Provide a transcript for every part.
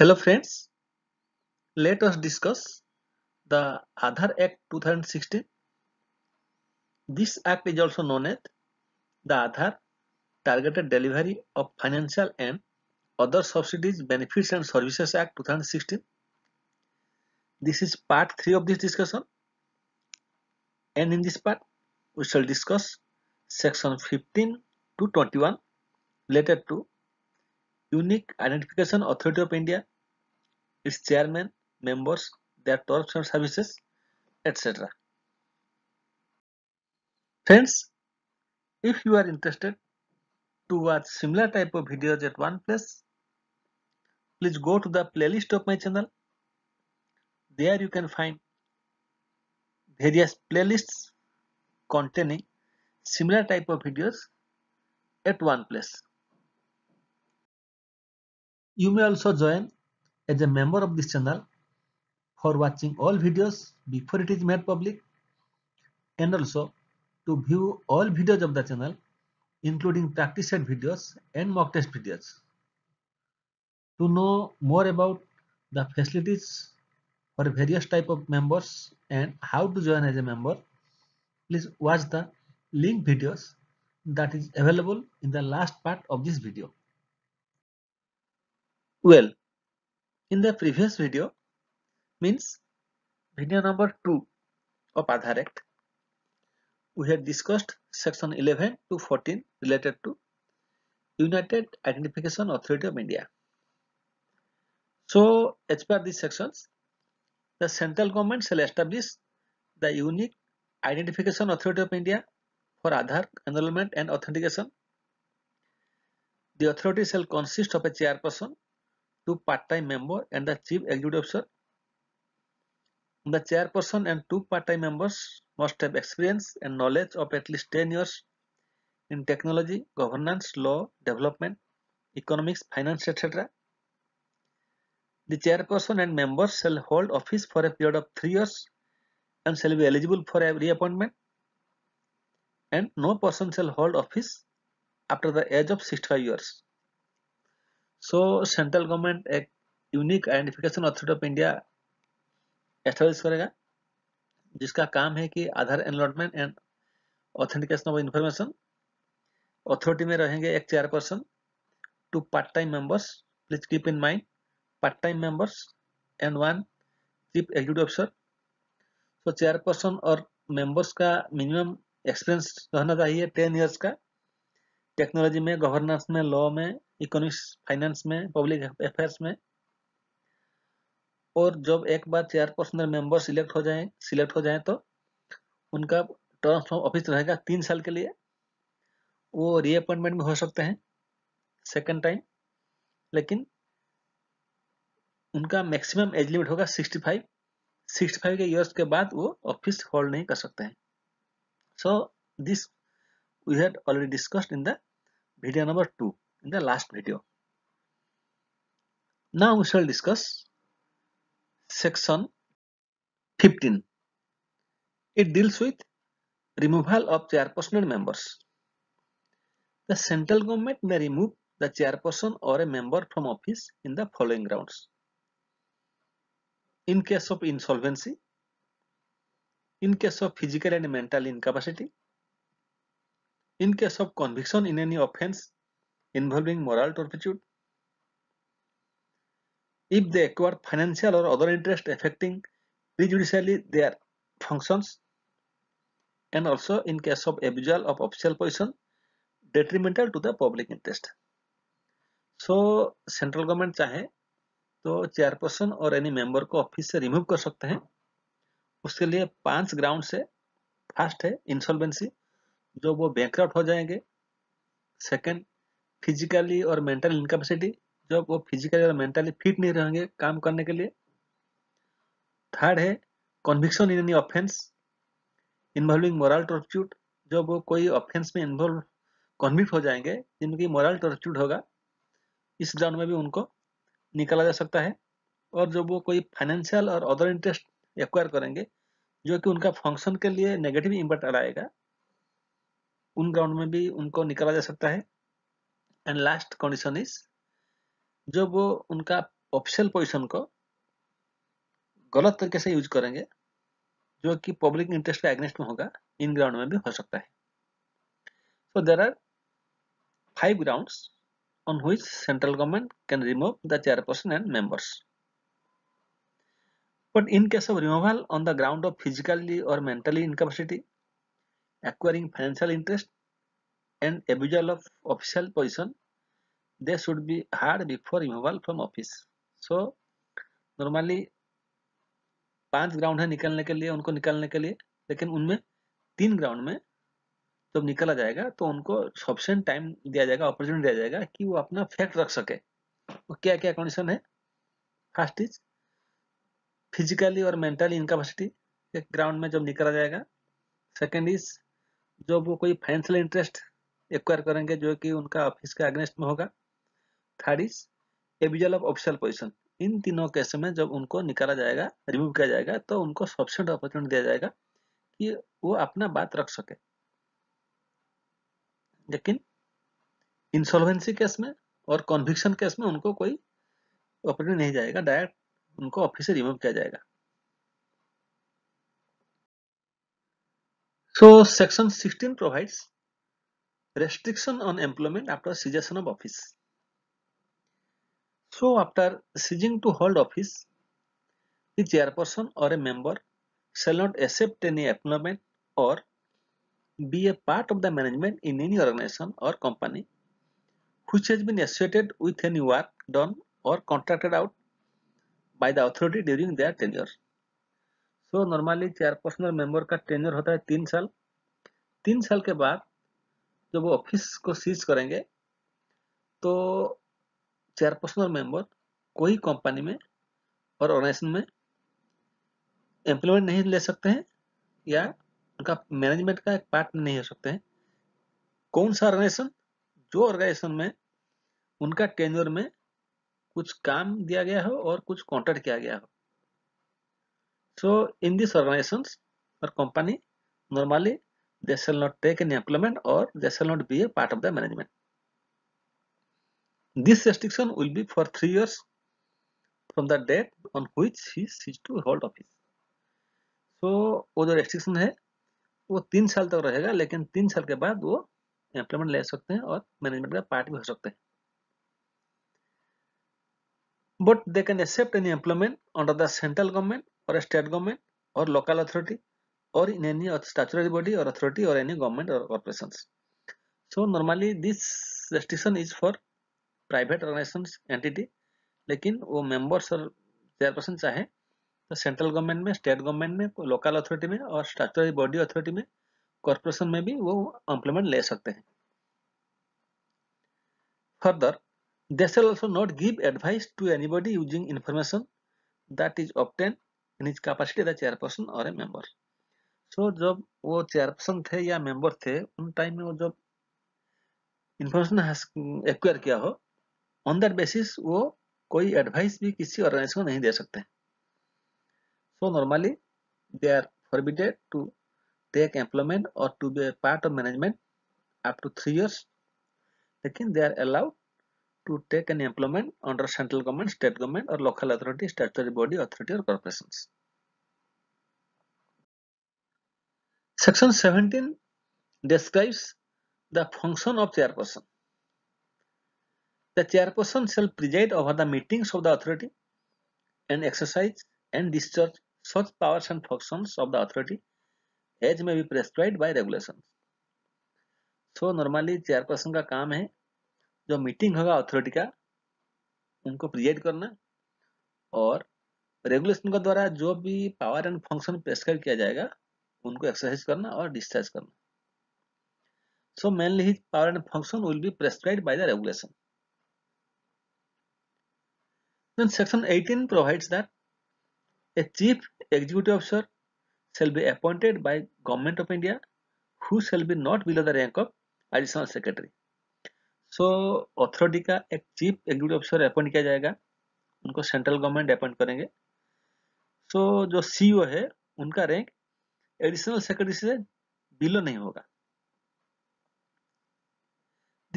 Hello friends, let us discuss the Aadhaar Act 2016. This act is also known as the Aadhaar Targeted Delivery of Financial and Other Subsidies, Benefits and Services Act 2016. This is part 3 of this discussion and in this part we shall discuss section 15 to 21 related to Unique Identification Authority of India, its chairman, members, their terms and services, etc. Friends, if you are interested to watch similar type of videos at one place, please go to the playlist of my channel. There you can find various playlists containing similar type of videos at one place. You may also join as a member of this channel for watching all videos before it is made public and also to view all videos of the channel including practice set videos and mock test videos. To know more about the facilities for various type of members and how to join as a member, please watch the link videos that is available in the last part of this video well in the previous video means video number 2 of Aadhaar Act we had discussed section 11 to 14 related to United Identification Authority of India. So as per these sections the central government shall establish the unique identification authority of India for Aadhaar enrollment and authentication. The authority shall consist of a chairperson two part-time member and the chief executive officer. The chairperson and two part-time members must have experience and knowledge of at least 10 years in technology, governance, law, development, economics, finance, etc. The chairperson and members shall hold office for a period of 3 years and shall be eligible for a reappointment and no person shall hold office after the age of 65 years. So central government एक unique identification authority of India establish करेगा जिसका काम है कि Aadhaar enrolment and authentication of information authority में रहेंगे एक chairperson two part time members please keep in mind part time members and one chief executive officer तो चेयरपर्सन और मेंबर्स का मिनिमम एक्सपीरियंस रहना चाहिए टेन ईयर्स का टेक्नोलॉजी में गवर्नेंस में लॉ में इकोनॉमिक्स फाइनेंस में पब्लिक अफेयर्स में और जब एक बार चेयरपर्सन और मेंबर सिलेक्ट हो जाए सिलेक्ट हो जाए तो उनका टर्म्स ऑफ ऑफिस रहेगा तीन साल के लिए वो रीअपॉइंटमेंट भी हो सकते हैं सेकेंड टाइम लेकिन उनका मैक्सिमम एज लिमिट होगा 65 65 के ईयर्स के बाद वो ऑफिस होल्ड नहीं कर सकते हैं so this we had already discussed in the video number 2 in the last video. Now we shall discuss section 15. It deals with removal of chairperson members. The central government may remove the chairperson or a member from office in the following grounds. In case of insolvency, in case of physical and mental incapacity, in case of conviction in any offense involving moral turpitude if they acquire financial or other interest affecting prejudicially their functions and also in case of abusal of official position detrimental to the public interest so central government चाहे तो chairperson और any member को office से remove कर सकते हैं उसके लिए पांच grounds से first है insolvency जो वो बैंक हो जाएंगे सेकेंड फिजिकली और मेंटल इनकेपेसिटी जो वो फिजिकली और मेंटली फिट नहीं रहेंगे काम करने के लिए थर्ड है conviction in any offence involving moral turpitude जो वो कोई ऑफेंस में इन्वॉल्व कॉन्विक्ट हो जाएंगे जिनकी मॉरल टॉर्च्यूट होगा इस ग्राउंड में भी उनको निकाला जा सकता है और जो वो कोई फाइनेंशियल और अदर इंटरेस्ट एक्वायर करेंगे जो कि उनका फंक्शन के लिए नेगेटिव इम्पैक्ट आएगा उन ग्राउंड में भी उनको निकाला जा सकता है एंड लास्ट कंडीशन इज जब वो उनका ऑफिशियल पोजिशन को गलत तरीके से यूज करेंगे जो कि पब्लिक इंटरेस्ट का एग्नेस्ट में होगा इन ग्राउंड में भी हो सकता है so there are five ground on हुई central government can remove the chairperson and members but in case of removal on the ground of physically और mentally incapacity acquiring financial interest and abusal of official position they should be heard before removal from office so normally पांच ground है निकलने के लिए उनको निकलने के लिए लेकिन उनमें तीन ग्राउंड में जब निकला जाएगा तो उनको सफिशेंट टाइम दिया जाएगा अपॉर्चुनिटी दिया जाएगा कि वो अपना फैक्ट रख सके वो क्या क्या कंडीशन है फर्स्ट इज फिजिकली और मेंटली एक ग्राउंड में जब निकला जाएगा सेकेंड इज जो वो कोई फाइनेंशियल इंटरेस्ट एक्वायर करेंगे जो कि उनका ऑफिस के अगेंस्ट में होगा थर्ड इज एविजल ऑफ ऑफिशियल पोजिशन इन तीनों केस में जब उनको निकाला जाएगा रिमूव किया जाएगा तो उनको सफिशेंट अपॉर्चुनिटी दिया जाएगा कि वो अपना बात रख सके लेकिन इंसॉल्वेंसी केस में और कॉन्विक्शन केस में उनको कोई अपॉर्चुनिटी नहीं जाएगा डायरेक्ट उनको ऑफिस से रिमूव किया जाएगा So section 16 provides restriction on employment after cessation of office. So after ceasing to hold office, the chairperson or a member shall not accept any employment or be a part of the management in any organization or company which has been associated with any work done or contracted out by the authority during their tenure. So normally chairperson and member का tenure होता है तीन साल तीन साल के बाद जब वो ऑफिस को सीज करेंगे तो चेयरपर्सनल मेंबर कोई कंपनी में और ऑर्गेनाइजेशन में एम्प्लॉयमेंट नहीं ले सकते हैं या उनका मैनेजमेंट का एक पार्ट नहीं हो सकते हैं कौन सा ऑर्गेनाइजेशन जो ऑर्गेनाइजेशन में उनका टेन्योर में कुछ काम दिया गया हो और कुछ कॉन्ट्रैक्ट किया गया हो So in this organizations or company, normally they shall not take any employment or they shall not be a part of the management. This restriction will be for 3 years from the date on which he ceased to hold office. So wo jo restriction hai wo 3 saal tak rahega lekin 3 saal ke baad wo employment le sakte hain aur management ka part bhi ho sakte hain but they can accept any employment under the central government और state government और local authority और in any statutory body और authority और any government और corporation so normally this restriction is for private organisation entity लेकिन वो members और chairperson चाहे तो सेंट्रल गवर्नमेंट में स्टेट गवर्नमेंट में लोकल अथॉरिटी में और स्टैचुरी बॉडी अथॉरिटी में कॉर्पोरेशन में भी वो इम्प्लीमेंट ले सकते हैं further they shall also not give advice to any body using information that is obtained in his capacity the chairperson और ए मेंबर सो जब वो चेयरपर्सन थे या मेंबर थे उन टाइम में वो जब इंफॉर्मेशन एक्वायर किया हो ऑन दैट बेसिस वो कोई एडवाइस भी किसी ऑर्गेनाइजेशन को नहीं दे सकते so normally they are forbidden to take employment और to be part of management up to three years लेकिन they are allowed to take an employment under central government, state government or local authority, statutory body, authority or corporations. Section 17 describes the function of chairperson. The chairperson shall preside over the meetings of the authority and exercise and discharge such powers and functions of the authority as may be prescribed by regulations. So normally chairperson ka kaam hai जो meeting होगा authority का उनको preside करना और regulation के द्वारा जो भी पावर एंड फंक्शन प्रेस्क्राइब किया जाएगा उनको एक्सरसाइज करना और डिस्चार्ज करना so mainly power and function will be prescribed by the regulation section 18 provides that a chief executive officer shall be appointed by government of India who shall be not below the rank of additional secretary so authority का एक chief executive officer appoint किया जाएगा उनको central government appoint करेंगे सो so, जो सी e है उनका rank additional secretary से बिलो नहीं होगा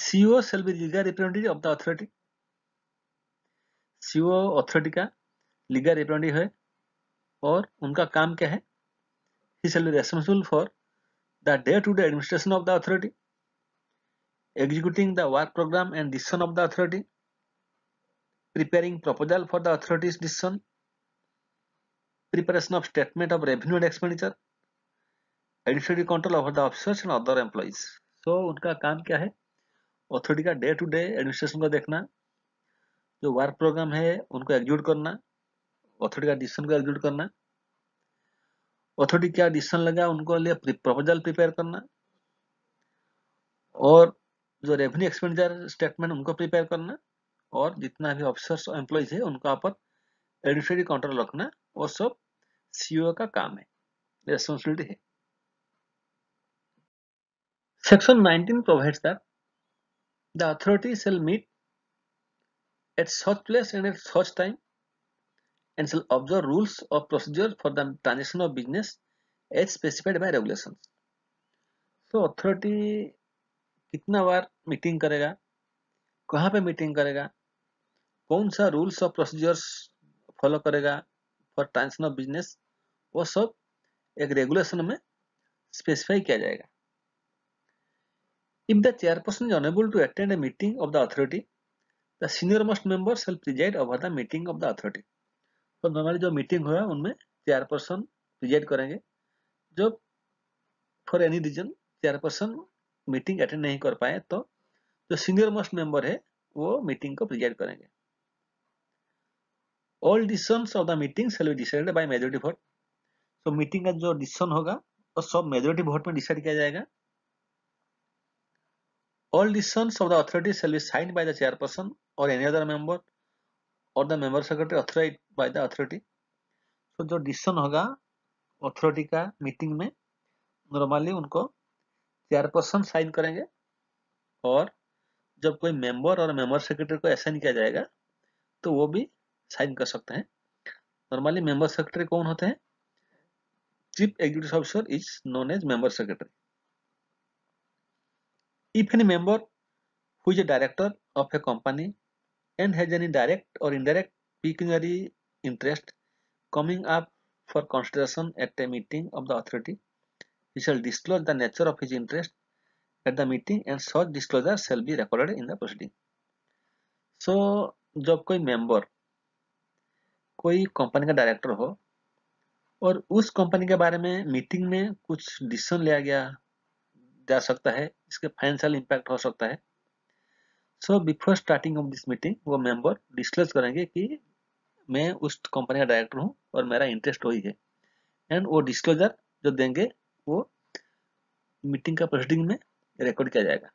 CEO shall be legal representative of the authority CEO authority का लीगल रिप्रेजेंटेटिव है और उनका काम क्या है he shall be responsible for the day to day administration of the authority executing the work program and decision of the authority, preparing proposal for the authority's decision, preparation of statement of revenue and expenditure, additional control over the officers and other employees so उनका काम क्या है authority का day to day administration का देखना जो work programme है उनको एग्जीक्यूट करना अथॉरिटी का डिसीजन को एग्जीक्यूट करना अथॉरिटी क्या डिसीजन लगा उनको लिए प्रोपोजल प्रिपेयर करना और जो रेवेन्यू एक्सपेंडिचर स्टेटमेंट उनको प्रिपेयर करना और जितना भी ऑफिसर्स और एम्प्लॉयज है उनका आप एडमिनिस्ट्रेटिव काउंटर रखना वो सब सीओ e का काम है रेस्पॉन्सिबिलिटी है section 19 provides that the authority shall meet at such place and at such time and shall observe rules of procedure for the transaction of business as specified by regulation so authority कितना बार meeting करेगा कहाँ पे meeting करेगा कौन सा rules और procedures follow करेगा फॉर ट्रांसफर ऑफ बिजनेस वो सब एक रेगुलेशन में स्पेसिफाई किया जाएगा if the chairperson is unable to attend a meeting of the authority the senior most member shall preside over the meeting of the authority तो normally जो meeting हुआ उनमें चेयरपर्सन प्रिजाइड करेंगे जो for any reason chairperson meeting attend नहीं कर पाए तो जो सीनियर मोस्ट मेंबर है वो मीटिंग को प्रिजाइड करेंगे all decision of the meeting shall be decided by majority vote तो मीटिंग का जो डिसीजन होगा वो सब मेजोरिटी वोट में डिसाइड किया जाएगा all decision of the authority shall be signed by the chairperson और एनी अदर मेंबर और the member secretary authorised by the authority तो जो डिसीजन होगा अथॉरिटी का मीटिंग में नॉर्मली उनको चेयरपर्सन साइन करेंगे और जब कोई मेंबर और मेंबर सेक्रेटरी को असाइन किया जाएगा तो वो भी साइन कर सकते हैं नॉर्मली मेंबर सेक्रेटरी कौन होते हैं chief executive officer is known as member secretary if any member who is a director of a company and has any direct और indirect pecuniary interest coming up for consideration at a meeting of the authority He shall disclose the nature of his interest at the meeting and such disclosure shall be recorded in the proceeding. So जब कोई member कोई company का director हो और उस company के बारे में मीटिंग में कुछ डिसीजन लिया गया जा सकता है इसके फाइनेंशियल इम्पैक्ट हो सकता है so before starting of this meeting वो मेंबर डिस्कस करेंगे कि मैं उस कंपनी का डायरेक्टर हूँ और मेरा इंटरेस्ट वही है एंड वो डिस्क्लोजर जो देंगे वो मीटिंग का प्रोसीडिंग में रिकॉर्ड किया जाएगा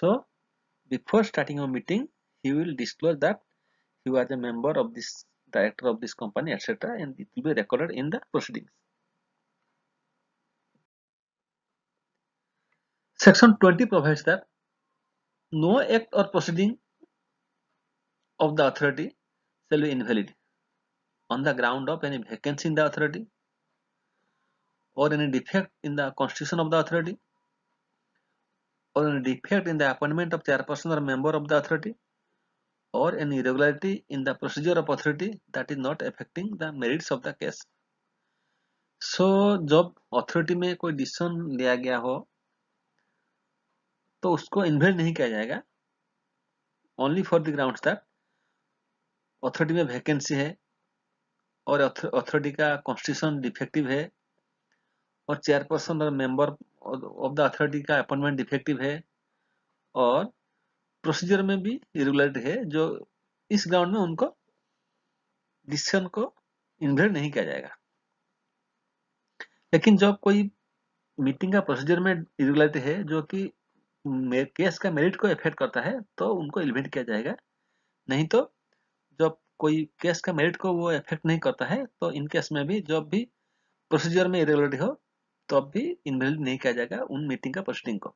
so before starting of meeting he will disclose that you are the member of this director of this company etc and it will be recorded in the proceedings section 20 provides that no act or proceeding of the authority shall be invalid on the ground of any vacancy in the authority or any defect in the constitution of the authority or any defect in the appointment of chairperson or member of the authority or any irregularity in the procedure of authority that is not affecting the merits of the case so, जब authority mein koi decision liya gaya ho to usko invalid nahi kiya jayega only for the grounds that authority mein vacancy hai और authority का constitution defective है और chairperson और member of the authority का appointment defective है और procedure में भी इरेगुलरिटी है जो इस ग्राउंड में उनको डिसीजन को इन्वेट नहीं किया जाएगा लेकिन जब कोई मीटिंग का प्रोसीजर में इरेगुलरिटी है जो कि केस का मेरिट को इफेक्ट करता है तो उनको एलिमिनेट किया जाएगा नहीं तो जब कोई केस का मेरिट को वो इफेक्ट नहीं करता है तो इन केस में भी जब भी प्रोसीजर में इरेगुलरिटी हो तब तो भी इनवेलिड नहीं किया जाएगा उन मीटिंग का पोस्टिंग को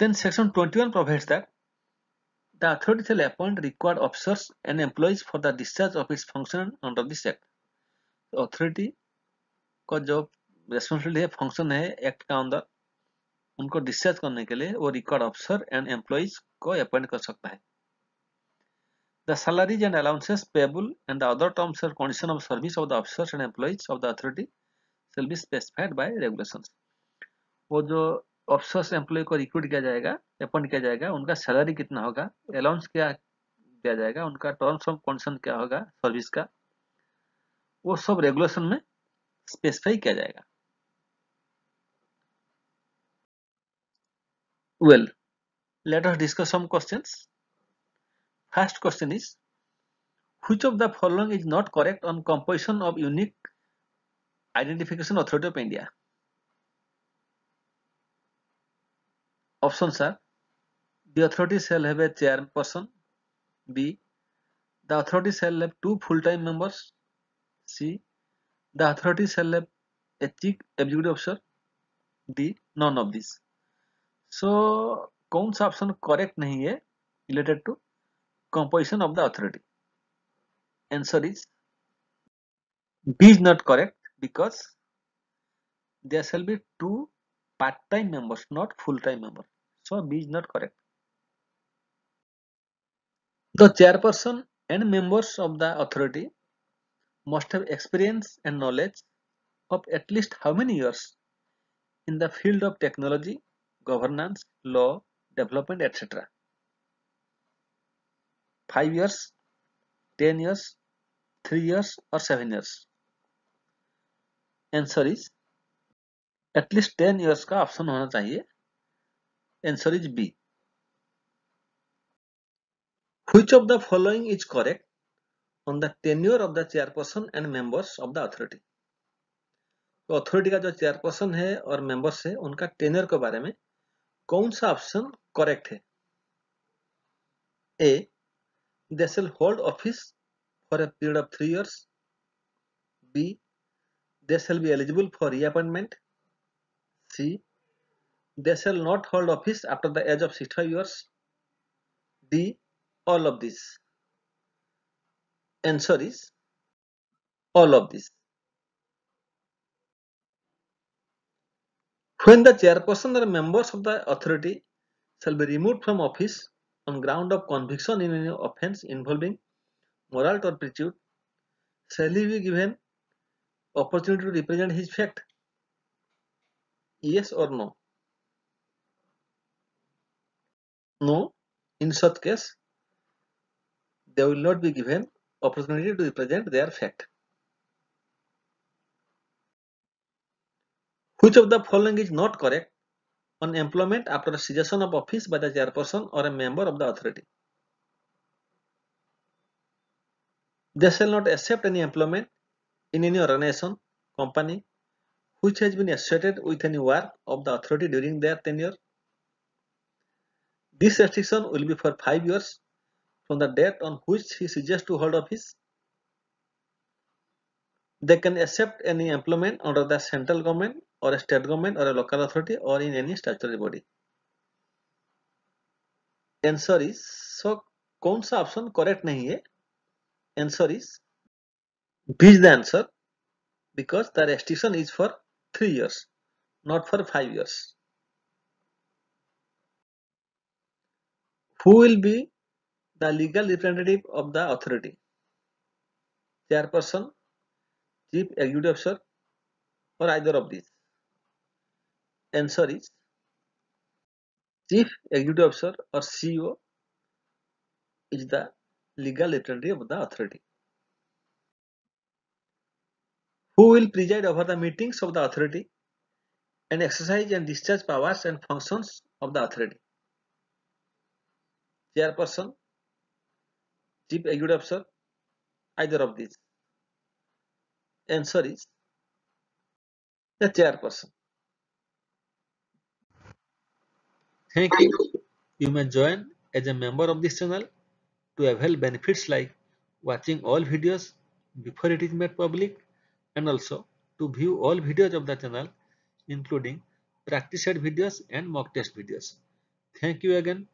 then section 21 provides that the authority shall appoint required officers and employees for the discharge of its function under this act authority को जो रेस्पॉन्सिबिलिटी है फंक्शन है एक्ट का अंदर उनको डिस्चार्ज करने के लिए वो रिक्वायर्ड ऑफिसर एंड एम्प्लॉइज को अपॉइंट कर सकता है The salaries and allowances payable and the other terms and condition of service of the officers and employees of the authority shall be specified by regulations. wo jo officers employee ko recruit kiya jayega appoint kiya jayega unka salary kitna hoga allowance kya diya jayega unka terms of condition kya hoga service ka wo sab regulation mein specify kiya jayega well let us discuss some questions First question is, which of the following is not correct on composition of unique identification authority of India? Options are, the authority shall have a chairperson, B. The authority shall have two full-time members, C. The authority shall have a chief executive officer, D. None of these. So, कौन सा option correct नहीं है related to composition of the authority answer is B is not correct because there shall be two part-time members not full-time member so B is not correct the chairperson and members of the authority must have experience and knowledge of at least how many years in the field of technology governance law development etc five years ten years three years और seven years answer is at least ten years का option होना चाहिए answer is B which of the following is correct on the tenure of the chairperson and members of the authority तो authority का जो chairperson है और members है उनका टेनर के बारे में कौन सा ऑप्शन करेक्ट है A they shall hold office for a period of three years. B. They shall be eligible for reappointment. C. They shall not hold office after the age of 65 years. D. All of these. Answer is all of these. When the chairperson or members of the authority shall be removed from office on ground of conviction in any offense involving moral turpitude shall he be given opportunity to represent his fact? Yes or no? No, in such case, they will not be given opportunity to represent their fact. Which of the following is not correct? on employment after cessation of office by the chairperson or a member of the authority. They shall not accept any employment in any organization, company, which has been associated with any work of the authority during their tenure. This restriction will be for 5 years from the date on which he suggests to hold office they can accept any employment under the central government or a state government or a local authority or in any statutory body. Answer is so कौन option correct? Correct नहीं Answer is. B is the answer because the restriction is for 3 years not for 5 years who will be the legal representative of the authority chairperson Chief Executive Officer or either of these? Answer is Chief Executive Officer or CEO is the legal authority of the authority. Who will preside over the meetings of the authority and exercise and discharge powers and functions of the authority? Chairperson, Chief Executive Officer, either of these answer is the chairperson. Thank you. You may join as a member of this channel to avail benefits like watching all videos before it is made public and also to view all videos of the channel including practice set videos and mock test videos. Thank you again.